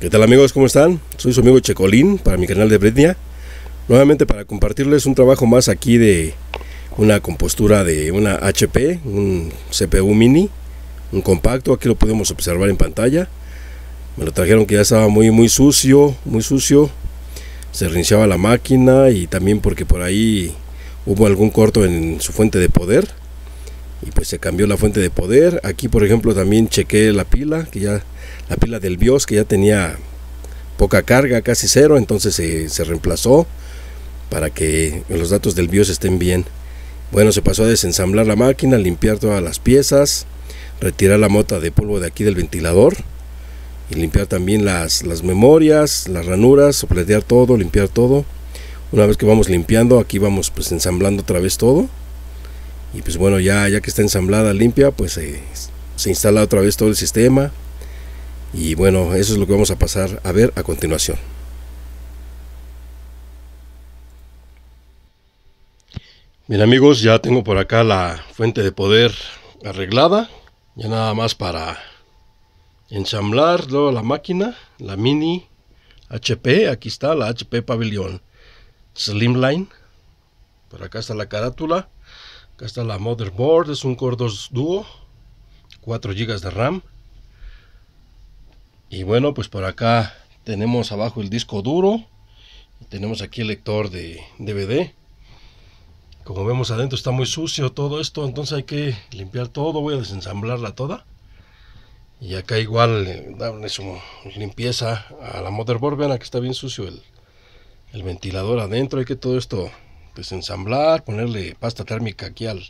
¿Qué tal amigos? ¿Cómo están? Soy su amigo Checolín para mi canal de Britnia. Nuevamente para compartirles un trabajo más aquí de una compostura de una HP, un CPU mini, un compacto. Aquí lo podemos observar en pantalla. Me lo trajeron que ya estaba muy, muy sucio, muy sucio. Se reiniciaba la máquina y también porque por ahí hubo algún corto en su fuente de poder y pues se cambió la fuente de poder. Aquí por ejemplo también chequé la pila, que ya la pila del BIOS que ya tenía poca carga, casi cero, entonces se, reemplazó para que los datos del BIOS estén bien. Bueno, se pasó a desensamblar la máquina, limpiar todas las piezas, retirar la mota de polvo de aquí del ventilador y limpiar también las, las memorias, las ranuras, sopletear todo, limpiar todo. Una vez que vamos limpiando, aquí vamos pues ensamblando otra vez todo. Y pues bueno, ya, ya que está ensamblada, limpia, pues se instala otra vez todo el sistema. Y bueno, eso es lo que vamos a pasar a ver a continuación. Bien amigos, ya tengo por acá la fuente de poder arreglada. Ya nada más para ensamblar luego la máquina, la mini HP, aquí está la HP Pavilion. Slimline. Por acá está la carátula. Acá está la motherboard. Es un Core 2 Duo. 4 GB de RAM. Y bueno, pues por acá tenemos abajo el disco duro. tenemos aquí el lector de DVD. Como vemos adentro está muy sucio todo esto, entonces hay que limpiar todo. Voy a desensamblarla toda. Y acá igual eh, darle su limpieza a la motherboard. Vean, que está bien sucio el, el ventilador adentro, hay que todo esto desensamblar, pues, ponerle pasta térmica aquí al,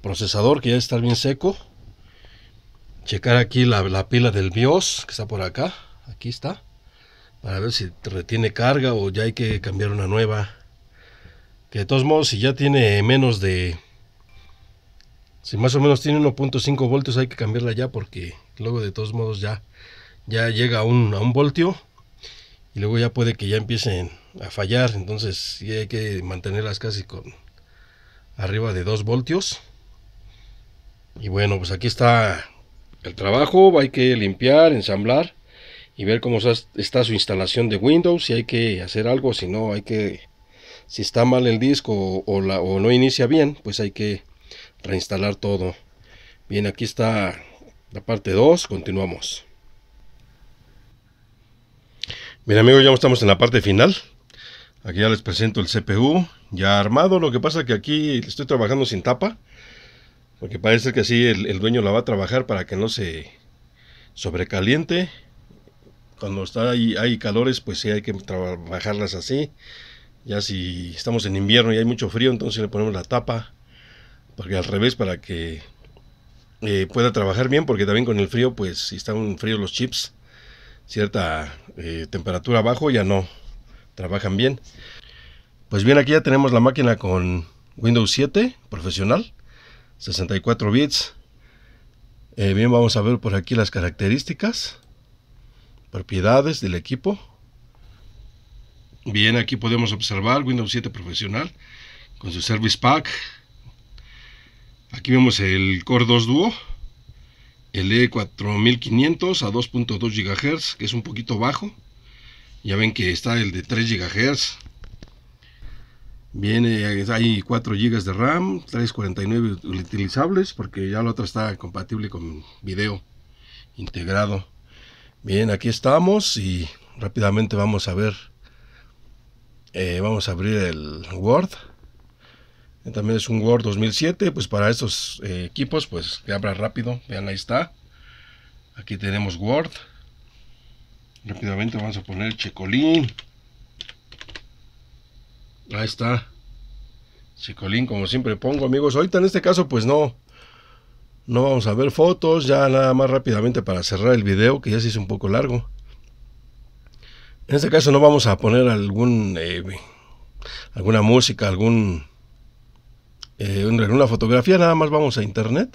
procesador que ya está bien seco. Checar aquí la, pila del BIOS que está por acá, aquí está, para ver si retiene carga o ya hay que cambiar una nueva. Que de todos modos, si ya tiene menos de... Si más o menos tiene 1.5 voltios hay que cambiarla ya porque luego de todos modos ya, ya llega a un voltio y luego ya puede que ya empiecen a fallar. Entonces sí hay que mantenerlas casi con arriba de 2 voltios. Y bueno, pues aquí está el trabajo. Hay que limpiar, ensamblar y ver cómo está su instalación de Windows. Si hay que hacer algo, si no, hay que... Si está mal el disco o, la, o no inicia bien, pues hay que reinstalar todo. Bien, aquí está la parte 2. Continuamos. Bien amigos, ya estamos en la parte final. Aquí ya les presento el CPU ya armado. Lo que pasa es que aquí estoy trabajando sin tapa. Porque parece que así el, dueño la va a trabajar para que no se sobrecaliente. Cuando está ahí, hay calores, pues sí hay que trabajarlas así. Ya si estamos en invierno y hay mucho frío, entonces le ponemos la tapa. Porque al revés, para que eh, pueda trabajar bien. Porque también con el frío, pues si están fríos los chips, cierta eh, temperatura abajo ya no trabajan bien. Pues bien, aquí ya tenemos la máquina con Windows 7 profesional, 64 bits. Eh, bien, vamos a ver por aquí las características, propiedades del equipo. Bien, aquí podemos observar Windows 7 profesional con su Service Pack. Aquí vemos el Core 2 Duo, el E4500 a 2.2 GHz, que es un poquito bajo. Ya ven que está el de 3 GHz. Viene, hay 4 GB de RAM, 349 utilizables, porque ya la otra está compatible con video integrado. Bien, aquí estamos y rápidamente vamos a ver. Eh, vamos a abrir el Word. Eh, también es un Word 2007, pues para estos eh, equipos, pues que abra rápido. Vean, ahí está. Aquí tenemos Word. Rápidamente vamos a poner Checolín. Ahí está. Checolín, como siempre pongo, amigos. Ahorita en este caso, pues no. No vamos a ver fotos. Ya nada más rápidamente para cerrar el video, que ya se hizo un poco largo. En este caso no vamos a poner algún... Eh, alguna música, algún... Eh, fotografía, nada más vamos a internet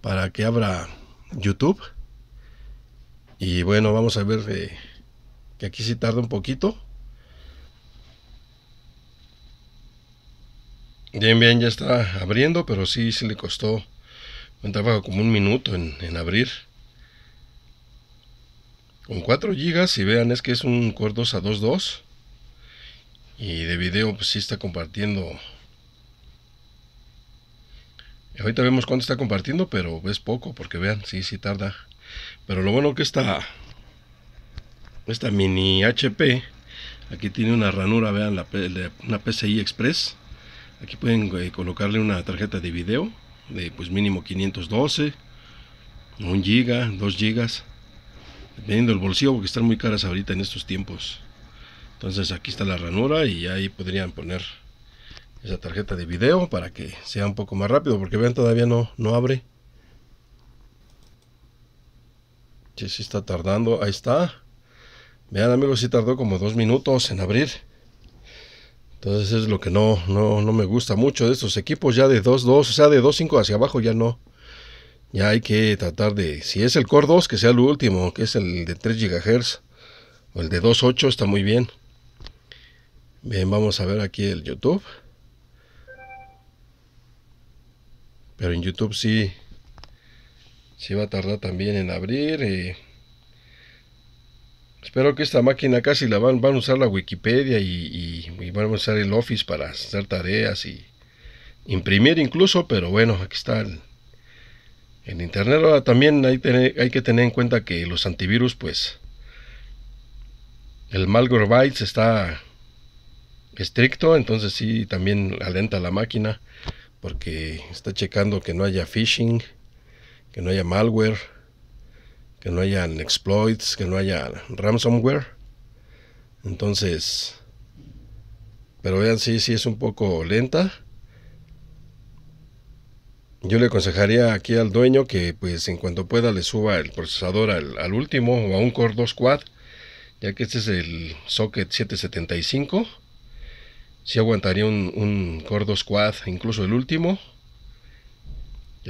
para que abra YouTube. Y bueno, vamos a ver eh, que aquí sí tarda un poquito. Bien, bien, ya está abriendo, pero sí, sí le costó un trabajo como un minuto en, en abrir. Con 4 GB, si vean, es que es un Core 2 a 2.2. Y de video, pues sí está compartiendo. Ahorita vemos cuánto está compartiendo, pero es poco, porque vean, sí, sí tarda. Pero lo bueno que está esta mini HP, aquí tiene una ranura, vean, la, una PCI Express. Aquí pueden eh, colocarle una tarjeta de video de pues mínimo 512, 1 giga, 2 gigas, dependiendo del bolsillo porque están muy caras ahorita en estos tiempos. Entonces aquí está la ranura y ahí podrían poner esa tarjeta de video para que sea un poco más rápido porque vean todavía no, no abre. Si está tardando. Ahí está. Vean amigos, si tardó como dos minutos en abrir. Entonces es lo que no, no, no me gusta mucho de estos equipos. Ya de 2-2, o sea, de 2-5 hacia abajo ya no. Ya hay que tratar de, si es el Core 2, que sea el último, que es el de 3 GHz. O el de 2.8 está muy bien. Bien, vamos a ver aquí el YouTube. Pero en YouTube sí si va a tardar también en abrir eh, espero que esta máquina casi la van, van a usar la wikipedia y, van a usar el office para hacer tareas y imprimir incluso pero bueno aquí está el, internet ahora también hay, que tener en cuenta que los antivirus pues el malware bytes está estricto, entonces sí también alenta la máquina porque está checando que no haya phishing que no haya malware, que no hayan exploits, que no haya ransomware. Entonces, pero vean, sí, sí es un poco lenta. Yo le aconsejaría aquí al dueño que pues en cuanto pueda le suba el procesador al, último o a un Core 2 Quad, ya que este es el socket 775. Si aguantaría un, un Core 2 Quad, incluso el último.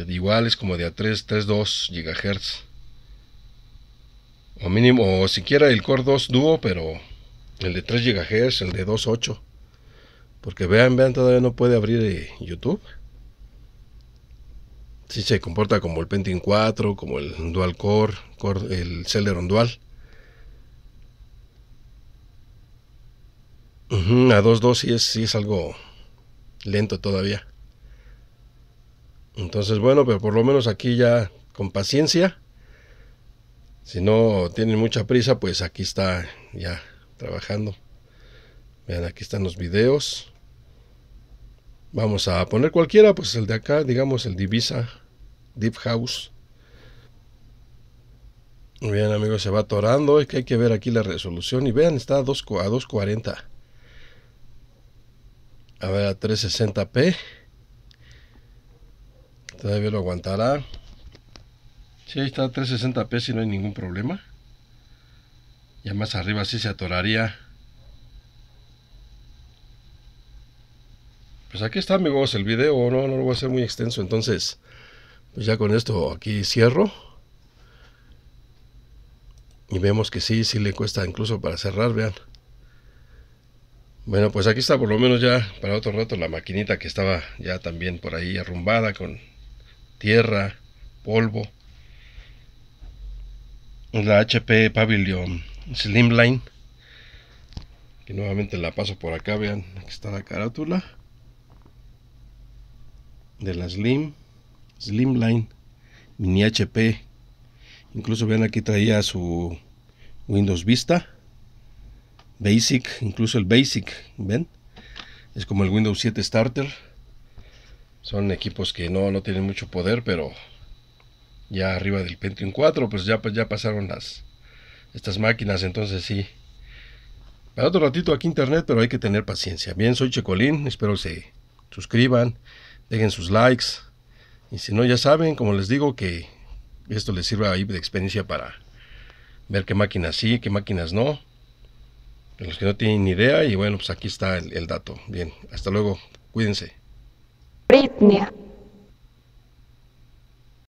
Igual es como de a 3, 2 GHz. O mínimo, o siquiera el Core 2 Duo, pero el de 3 GHz, el de 2.8. Porque vean, vean, todavía no puede abrir eh, YouTube. Si se comporta como el Pentium 4, como el Dual Core, el Celeron Dual. a 2.2 sí es, sí es algo lento todavía. Entonces, bueno, pero por lo menos aquí ya con paciencia. Si no tienen mucha prisa, pues aquí está ya trabajando. Vean, aquí están los videos. Vamos a poner cualquiera, pues el de acá, digamos el Divisa, Deep House. Bien amigos, se va atorando, es que hay que ver aquí la resolución y vean, está a, a 240. A ver, a 360p. Todavía lo aguantará. Si ahí está 360p si no hay ningún problema. Ya más arriba sí se atoraría. Pues aquí está amigos el video, no, no lo voy a hacer muy extenso, entonces pues ya con esto aquí cierro. Y vemos que sí, sí le cuesta incluso para cerrar, vean. Bueno, pues aquí está por lo menos ya para otro rato la maquinita que estaba ya también por ahí arrumbada con tierra, polvo. La HP Pavilion Slimline. Que nuevamente la paso por acá, vean, aquí está la carátula. De la Slim, Slimline, mini HP. Incluso vean aquí traía su Windows Vista. Basic, incluso el Basic, ¿ven? Es como el Windows 7 Starter. Son equipos que no, tienen mucho poder, pero ya arriba del Pentium 4, pues ya, pues ya pasaron las estas máquinas, entonces sí. Para otro ratito aquí internet, pero hay que tener paciencia. Bien, soy Checolín, espero que se suscriban, dejen sus likes. Y si no, ya saben, como les digo, que esto les sirva ahí de experiencia para ver qué máquinas sí, qué máquinas no. los que no tienen ni idea, y bueno, pues aquí está el dato. Bien, hasta luego, cuídense. Бритни